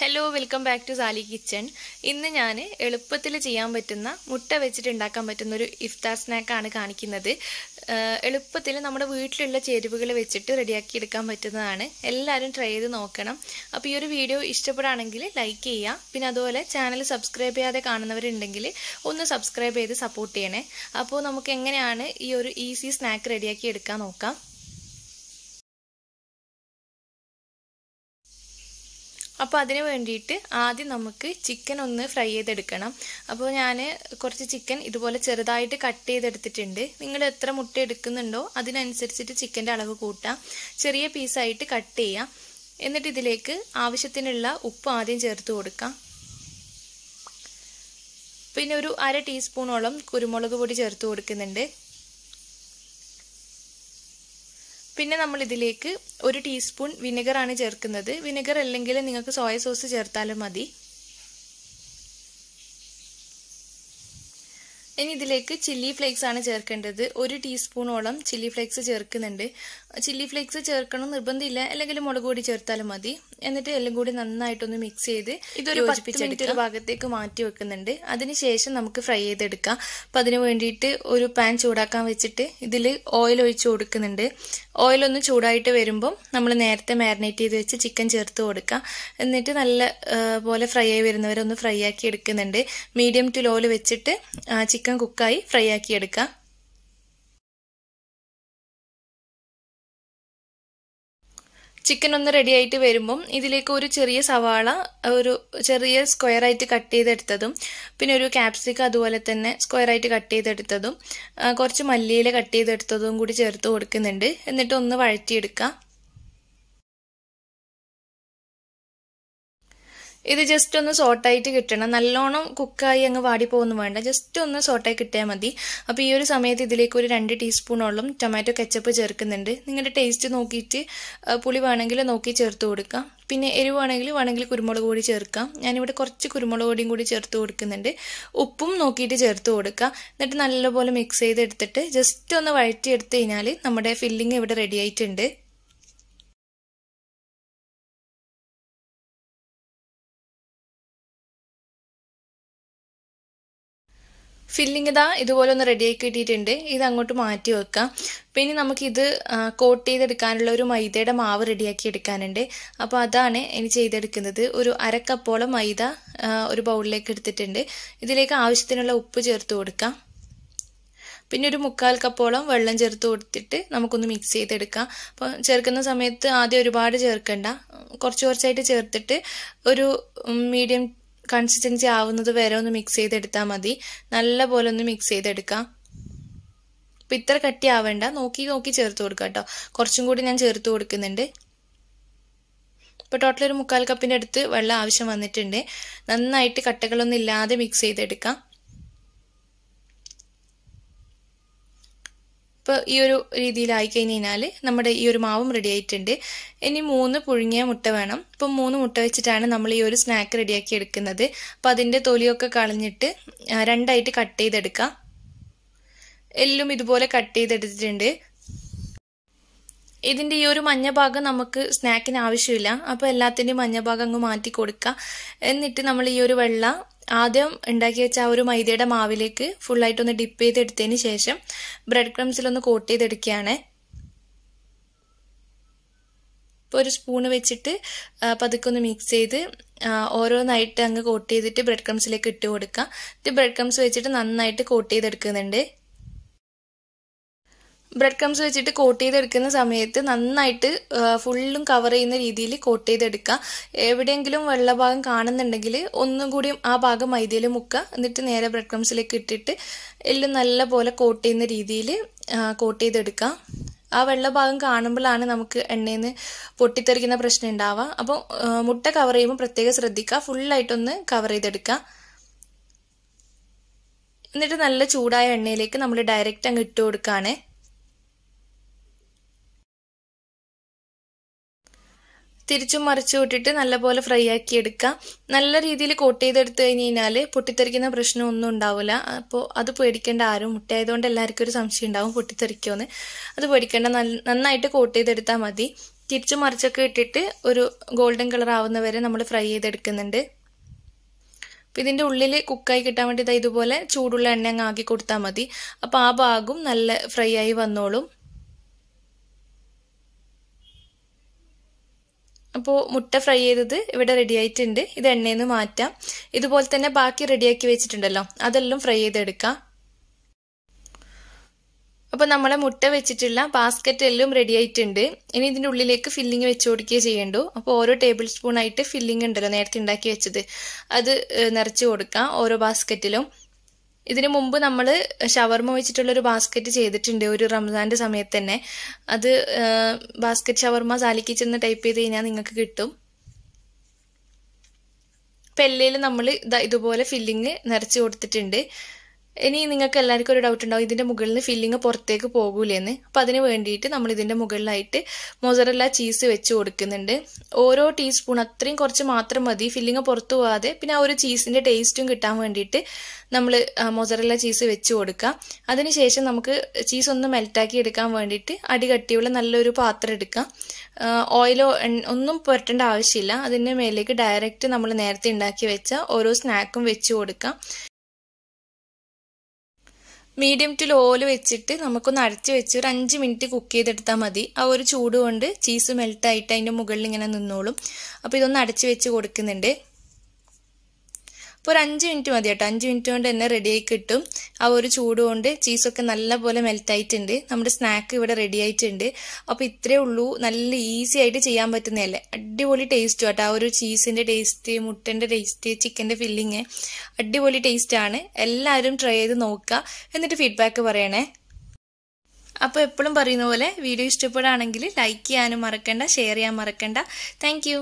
hello welcome back to Sali kitchen ഇന്ന് ഞാൻ എളുപ്പത്തിൽ ചെയ്യാൻ പറ്റുന്ന മുട്ട വെച്ചിട്ട് ഉണ്ടാക്കാൻ പറ്റുന്ന ഒരു ഇഫ്താർ സ്നാക്കാണ് കാണിക്കുന്നത് എളുപ്പത്തിൽ നമ്മുടെ വീട്ടിലുള്ള ചേരുവകൾ വെച്ചിട്ട് റെഡിയാക്കി എടുക്കാൻ പറ്റുന്നതാണ് എല്ലാവരും ട്രൈ ചെയ്ത് നോക്കണം അപ്പോൾ ഈ ഒരു വീഡിയോ ഇഷ്ടപ്പെടുകയാണെങ്കിൽ ലൈക്ക് ചെയ്യുക പിന്നെ അതുപോലെ ചാനൽ സബ്സ്ക്രൈബ് ചെയ്യാതെ കാണുന്നവരുണ്ടെങ്കിൽ ഒന്ന് സബ്സ്ക്രൈബ് ചെയ്ത് സപ്പോർട്ട് ചെയ്യണേ അപ്പോൾ നമുക്ക് എങ്ങനെയാണ് ഈ ഒരു ഈസി സ്നാക്ക് റെഡിയാക്കി എടുക്കാൻ നോക്കാം അപ്പോൾ അതിന് വേണ്ടിയിട്ട് ആദ്യം നമുക്ക് ചിക്കൻ ഒന്ന് ഫ്രൈ ചെയ്തെടുക്കണം അപ്പോൾ ഞാൻ കുറച്ച് ചിക്കൻ ഇതുപോലെ ചെറുതായിട്ട് കട്ട് ചെയ്തെടുത്തിട്ടുണ്ട് നിങ്ങൾ എത്ര മുട്ട എടുക്കുന്നുണ്ടോ അതിനനുസരിച്ചിട്ട് ചിക്കൻ്റെ അളവ് കൂട്ടാം ചെറിയ പീസായിട്ട് കട്ട് ചെയ്യാം എന്നിട്ട് ഇതിലേക്ക് ആവശ്യത്തിനുള്ള ഉപ്പ് ആദ്യം ചേർത്ത് കൊടുക്കാം പിന്നെ ഒരു അര ടീസ്പൂണോളം കുരുമുളക് പൊടി ചേർത്ത് കൊടുക്കുന്നുണ്ട് പിന്നെ നമ്മൾ ഇതിലേക്ക് ഒരു ടീസ്പൂൺ ആണ് ചേർക്കുന്നത് വിനെഗർ അല്ലെങ്കിൽ നിങ്ങൾക്ക് സോയ സോസ് ചേർത്താലും മതി ഇനി ഇതിലേക്ക് ചില്ലി ഫ്ലേക്സ് ആണ് ചേർക്കേണ്ടത് ഒരു ടീസ്പൂണോളം ചില്ലി ഫ്ലേക്സ് ചേർക്കുന്നുണ്ട് ചില്ലി ഫ്ലേക്സ് ചേർക്കണം നിർബന്ധമില്ല അല്ലെങ്കിൽ മുളക് കൂടി ചേർത്താലും മതി എന്നിട്ട് എല്ലാം കൂടി നന്നായിട്ടൊന്ന് മിക്സ് ചെയ്ത് ഇതൊരു പത്തിപ്പിച്ചെടുത്തൊരു ഭാഗത്തേക്ക് മാറ്റി വെക്കുന്നുണ്ട് അതിനുശേഷം നമുക്ക് ഫ്രൈ ചെയ്തെടുക്കാം അപ്പം അതിന് വേണ്ടിയിട്ട് ഒരു പാൻ ചൂടാക്കാൻ വെച്ചിട്ട് ഇതിൽ ഓയിൽ ഒഴിച്ച് കൊടുക്കുന്നുണ്ട് ഓയിലൊന്ന് ചൂടായിട്ട് വരുമ്പം നമ്മൾ നേരത്തെ മാരിനേറ്റ് ചെയ്ത് വെച്ച് ചിക്കൻ ചേർത്ത് കൊടുക്കാം എന്നിട്ട് നല്ല പോലെ ഫ്രൈ ആയി വരുന്നവരെ ഒന്ന് ഫ്രൈ ആക്കി എടുക്കുന്നുണ്ട് മീഡിയം ടു ലോയിൽ വെച്ചിട്ട് ചിക്കൻ ചിക്കൻ കുക്കായി ഫ്രൈ ആക്കി എടുക്കാം ചിക്കൻ ഒന്ന് റെഡി ആയിട്ട് വരുമ്പം ഇതിലേക്ക് ഒരു ചെറിയ സവാള ഒരു ചെറിയ സ്ക്വയർ ആയിട്ട് കട്ട് ചെയ്തെടുത്തതും പിന്നെ ഒരു ക്യാപ്സിക്കം അതുപോലെ തന്നെ സ്ക്വയർ ആയിട്ട് കട്ട് ചെയ്തെടുത്തതും കുറച്ച് മല്ലിയില കട്ട് ചെയ്തെടുത്തതും കൂടി ചേർത്ത് കൊടുക്കുന്നുണ്ട് എന്നിട്ട് ഒന്ന് വഴറ്റിയെടുക്കാം ഇത് ജസ്റ്റ് ഒന്ന് സോട്ടായിട്ട് കിട്ടണം നല്ലോണം കുക്കായി അങ്ങ് വാടി പോകുന്നു വേണ്ട ജസ്റ്റ് ഒന്ന് സോട്ടായി കിട്ടിയാൽ മതി അപ്പോൾ ഈ ഒരു സമയത്ത് ഇതിലേക്ക് ഒരു രണ്ട് ടീസ്പൂണോളം ടൊമാറ്റോ കെച്ചപ്പ് ചേർക്കുന്നുണ്ട് നിങ്ങളുടെ ടേസ്റ്റ് നോക്കിയിട്ട് പുളി വേണമെങ്കിൽ നോക്കി ചേർത്ത് കൊടുക്കാം പിന്നെ എരിവാണെങ്കിൽ വേണമെങ്കിൽ കുരുമുളക് പൊടി ചേർക്കാം ഞാനിവിടെ കുറച്ച് കുരുമുളക് പൊടിയും കൂടി ചേർത്ത് കൊടുക്കുന്നുണ്ട് ഉപ്പും നോക്കിയിട്ട് ചേർത്ത് കൊടുക്കുക എന്നിട്ട് നല്ലപോലെ മിക്സ് ചെയ്തെടുത്തിട്ട് ജസ്റ്റ് ഒന്ന് എടുത്തു കഴിഞ്ഞാൽ നമ്മുടെ ഫില്ലിങ് ഇവിടെ റെഡി ആയിട്ടുണ്ട് ഫില്ലിംഗ് ഇതാ ഇതുപോലെ ഒന്ന് ആക്കി കിട്ടിയിട്ടുണ്ട് ഇത് അങ്ങോട്ട് മാറ്റി വെക്കാം പിന്നെ നമുക്കിത് കോട്ട് ചെയ്തെടുക്കാനുള്ള ഒരു മൈദയുടെ മാവ് റെഡിയാക്കി എടുക്കാനുണ്ട് അപ്പോൾ അതാണ് ഇനി ചെയ്തെടുക്കുന്നത് ഒരു അരക്കപ്പോളം മൈദ ഒരു ബൗളിലേക്ക് എടുത്തിട്ടുണ്ട് ഇതിലേക്ക് ആവശ്യത്തിനുള്ള ഉപ്പ് ചേർത്ത് കൊടുക്കാം പിന്നെ ഒരു മുക്കാൽ കപ്പോളം വെള്ളം ചേർത്ത് കൊടുത്തിട്ട് നമുക്കൊന്ന് മിക്സ് ചെയ്തെടുക്കാം അപ്പോൾ ചേർക്കുന്ന സമയത്ത് ആദ്യം ഒരുപാട് ചേർക്കണ്ട കുറച്ച് കുറച്ചായിട്ട് ചേർത്തിട്ട് ഒരു മീഡിയം കൺസിസ്റ്റൻസി ആവുന്നത് വരെ ഒന്ന് മിക്സ് ചെയ്തെടുത്താൽ മതി നല്ല പോലെ ഒന്ന് മിക്സ് ചെയ്തെടുക്കാം അപ്പം ഇത്ര കട്ടി ആവേണ്ട നോക്കി നോക്കി ചേർത്ത് കൊടുക്കുക കേട്ടോ കുറച്ചും കൂടി ഞാൻ ചേർത്ത് കൊടുക്കുന്നുണ്ട് ഇപ്പം ടോട്ടൽ ഒരു മുക്കാൽ കപ്പിൻ്റെ അടുത്ത് വെള്ളം ആവശ്യം വന്നിട്ടുണ്ട് നന്നായിട്ട് കട്ടകളൊന്നും ഇല്ലാതെ മിക്സ് ചെയ്തെടുക്കാം ഇപ്പോൾ ഈ ഒരു രീതിയിലായി കഴിഞ്ഞ് കഴിഞ്ഞാൽ നമ്മുടെ ഈ ഒരു മാവും റെഡി ആയിട്ടുണ്ട് ഇനി മൂന്ന് പുഴുങ്ങിയ മുട്ട വേണം ഇപ്പം മൂന്ന് മുട്ട വെച്ചിട്ടാണ് നമ്മൾ ഈ ഒരു സ്നാക്ക് റെഡിയാക്കി എടുക്കുന്നത് അപ്പോൾ അതിൻ്റെ തൊലിയൊക്കെ കളഞ്ഞിട്ട് രണ്ടായിട്ട് കട്ട് ചെയ്തെടുക്കാം എല്ലും ഇതുപോലെ കട്ട് ചെയ്തെടുത്തിട്ടുണ്ട് ഇതിൻ്റെ ഈ ഒരു മഞ്ഞ ഭാഗം നമുക്ക് സ്നാക്കിന് ആവശ്യമില്ല അപ്പോൾ എല്ലാത്തിൻ്റെയും മഞ്ഞ ഭാഗം അങ്ങ് മാറ്റി കൊടുക്കുക എന്നിട്ട് നമ്മൾ ഈ ഒരു വെള്ള ആദ്യം ഉണ്ടാക്കി വെച്ച ആ ഒരു മൈദയുടെ മാവിലേക്ക് ഒന്ന് ഡിപ്പ് ചെയ്തെടുത്തതിന് ശേഷം ബ്രെഡ് ക്രംസിലൊന്ന് കോട്ട് ചെയ്തെടുക്കുകയാണ് ഇപ്പോൾ ഒരു സ്പൂണ് വെച്ചിട്ട് പതുക്കെ ഒന്ന് മിക്സ് ചെയ്ത് ഓരോന്നായിട്ട് അങ്ങ് കോട്ട് ചെയ്തിട്ട് ബ്രെഡ് ക്രംസിലേക്ക് ഇട്ട് കൊടുക്കുക ഇത് ബ്രെഡ് ക്രംസ് വെച്ചിട്ട് നന്നായിട്ട് കോട്ട് ചെയ്തെടുക്കുന്നുണ്ട് ബ്രെഡ് ക്രംസ് വെച്ചിട്ട് കോട്ട് ചെയ്തെടുക്കുന്ന സമയത്ത് നന്നായിട്ട് ഫുള്ളും കവർ ചെയ്യുന്ന രീതിയിൽ കോട്ട് ചെയ്തെടുക്കുക എവിടെയെങ്കിലും വെള്ള ഭാഗം കാണുന്നുണ്ടെങ്കിൽ ഒന്നും കൂടി ആ ഭാഗം മൈദയിൽ മുക്കുക എന്നിട്ട് നേരെ ബ്രെഡ് ക്രംസിലേക്ക് ഇട്ടിട്ട് എല്ലാം നല്ല പോലെ കോട്ട് ചെയ്യുന്ന രീതിയിൽ കോട്ട് ചെയ്തെടുക്കുക ആ വെള്ള ഭാഗം കാണുമ്പോഴാണ് നമുക്ക് എണ്ണയിൽ നിന്ന് പൊട്ടിത്തെറിക്കുന്ന പ്രശ്നം ഉണ്ടാവുക അപ്പോൾ മുട്ട കവർ ചെയ്യുമ്പോൾ പ്രത്യേകം ശ്രദ്ധിക്കുക ഫുള്ളായിട്ടൊന്ന് കവർ ചെയ്തെടുക്കുക എന്നിട്ട് നല്ല ചൂടായ എണ്ണയിലേക്ക് നമ്മൾ ഡയറക്റ്റ് അങ്ങ് ഇട്ട് കൊടുക്കുകയാണേ തിരിച്ചും മറിച്ചു വിട്ടിട്ട് നല്ലപോലെ ഫ്രൈ ആക്കി എടുക്കുക നല്ല രീതിയിൽ കോട്ട് ചെയ്തെടുത്തു കഴിഞ്ഞ് കഴിഞ്ഞാൽ പൊട്ടിത്തെറിക്കുന്ന ഒന്നും ഉണ്ടാവില്ല അപ്പോൾ അത് പേടിക്കേണ്ട ആരും മുട്ടയായതുകൊണ്ട് എല്ലാവർക്കും ഒരു സംശയം ഉണ്ടാവും പൊട്ടിത്തെറിക്കുമെന്ന് അത് പേടിക്കേണ്ട നന്നായിട്ട് കോട്ട് ചെയ്തെടുത്താൽ മതി തിരിച്ചു മറിച്ചൊക്കെ ഇട്ടിട്ട് ഒരു ഗോൾഡൻ കളർ ആവുന്നവരെ വരെ നമ്മൾ ഫ്രൈ ചെയ്തെടുക്കുന്നുണ്ട് അപ്പം ഇതിൻ്റെ ഉള്ളിൽ കുക്കായി കിട്ടാൻ വേണ്ടി ഇതുപോലെ ചൂടുള്ള എണ്ണ അങ്ങ് ആക്കി കൊടുത്താൽ മതി അപ്പോൾ ആ ഭാഗം നല്ല ഫ്രൈ ആയി വന്നോളും അപ്പോൾ മുട്ട ഫ്രൈ ചെയ്തത് ഇവിടെ റെഡി ആയിട്ടുണ്ട് ഇത് എണ്ണയിൽ നിന്ന് മാറ്റാം ഇതുപോലെ തന്നെ ബാക്കി റെഡിയാക്കി വെച്ചിട്ടുണ്ടല്ലോ അതെല്ലാം ഫ്രൈ ചെയ്തെടുക്കാം അപ്പോൾ നമ്മളെ മുട്ട വെച്ചിട്ടുള്ള ബാസ്ക്കറ്റ് എല്ലാം റെഡി ആയിട്ടുണ്ട് ഇനി ഇതിൻ്റെ ഉള്ളിലേക്ക് ഫില്ലിങ് വെച്ച് കൊടുക്കുകയും ചെയ്യേണ്ടു അപ്പോൾ ഓരോ ടേബിൾ സ്പൂൺ ആയിട്ട് ഫില്ലിംഗ് ഉണ്ടല്ലോ നേരത്തെ ഉണ്ടാക്കി വെച്ചത് അത് നിറച്ച് കൊടുക്കാം ഓരോ ബാസ്ക്കറ്റിലും ഇതിനു മുമ്പ് നമ്മൾ ഷവർമ വെച്ചിട്ടുള്ളൊരു ബാസ്ക്കറ്റ് ചെയ്തിട്ടുണ്ട് ഒരു റംസാൻ്റെ സമയത്ത് തന്നെ അത് ബാസ്ക്കറ്റ് ഷവർമ സാലിക്ക് ചെന്ന് ടൈപ്പ് ചെയ്ത് കഴിഞ്ഞാൽ നിങ്ങൾക്ക് കിട്ടും പെല്ലയിൽ നമ്മൾ ഇതുപോലെ ഫില്ലിങ് നിറച്ച് കൊടുത്തിട്ടുണ്ട് ഇനി നിങ്ങൾക്ക് എല്ലാവർക്കും ഒരു ഡൗട്ട് ഉണ്ടാവും ഇതിൻ്റെ മുകളിൽ നിന്ന് ഫില്ലിങ് പുറത്തേക്ക് പോകൂലെന്ന് അപ്പോൾ അതിന് വേണ്ടിയിട്ട് നമ്മൾ ഇതിൻ്റെ മുകളിലായിട്ട് മൊസറല്ല ചീസ് വെച്ച് കൊടുക്കുന്നുണ്ട് ഓരോ ടീസ്പൂൺ അത്രയും കുറച്ച് മാത്രം മതി ഫില്ലിങ് പുറത്തു പോകാതെ പിന്നെ ആ ഒരു ചീസിൻ്റെ ടേസ്റ്റും കിട്ടാൻ വേണ്ടിയിട്ട് നമ്മൾ മൊസറല്ല ചീസ് വെച്ച് കൊടുക്കുക അതിനുശേഷം നമുക്ക് ചീസ് ഒന്ന് മെൽറ്റാക്കി എടുക്കാൻ വേണ്ടിയിട്ട് അടികട്ടിയുള്ള നല്ലൊരു പാത്രം എടുക്കാം ഓയിലോ ഒന്നും പുരട്ടേണ്ട ആവശ്യമില്ല അതിൻ്റെ മേലേക്ക് ഡയറക്റ്റ് നമ്മൾ നേരത്തെ ഉണ്ടാക്കി വെച്ച ഓരോ സ്നാക്കും വെച്ച് കൊടുക്കാം മീഡിയം ടു ലോയിൽ വെച്ചിട്ട് നമുക്കൊന്ന് അരച്ച് വെച്ച് ഒരു അഞ്ച് മിനിറ്റ് കുക്ക് ചെയ്തെടുത്താൽ മതി ആ ഒരു ചൂട് കൊണ്ട് ചീസ് മെൽട്ടായിട്ട് അതിൻ്റെ മുകളിൽ ഇങ്ങനെ നിന്നോളും അപ്പോൾ ഇതൊന്ന് അടച്ചു വെച്ച് കൊടുക്കുന്നുണ്ട് അപ്പോൾ ഒരു അഞ്ച് മിനിറ്റ് മതി കേട്ടോ അഞ്ച് മിനിറ്റ് കൊണ്ട് തന്നെ റെഡിയായി കിട്ടും ആ ഒരു ചൂട് കൊണ്ട് ചീസൊക്കെ നല്ലപോലെ മെൽറ്റായിട്ടുണ്ട് നമ്മുടെ സ്നാക്ക് ഇവിടെ റെഡി ആയിട്ടുണ്ട് അപ്പോൾ ഇത്രേ ഉള്ളൂ നല്ല ഈസി ആയിട്ട് ചെയ്യാൻ പറ്റുന്നതല്ലേ അടിപൊളി ടേസ്റ്റ് കേട്ടോ ആ ഒരു ചീസിൻ്റെ ടേസ്റ്റ് മുട്ടൻ്റെ ടേസ്റ്റ് ചിക്കൻ്റെ ഫില്ലിങ് അടിപൊളി ടേസ്റ്റാണ് എല്ലാവരും ട്രൈ ചെയ്ത് നോക്കുക എന്നിട്ട് ഫീഡ്ബാക്ക് പറയണേ അപ്പോൾ എപ്പോഴും പറയുന്ന പോലെ വീഡിയോ ഇഷ്ടപ്പെടുകയാണെങ്കിൽ ലൈക്ക് ചെയ്യാനും മറക്കണ്ട ഷെയർ ചെയ്യാൻ മറക്കണ്ട താങ്ക്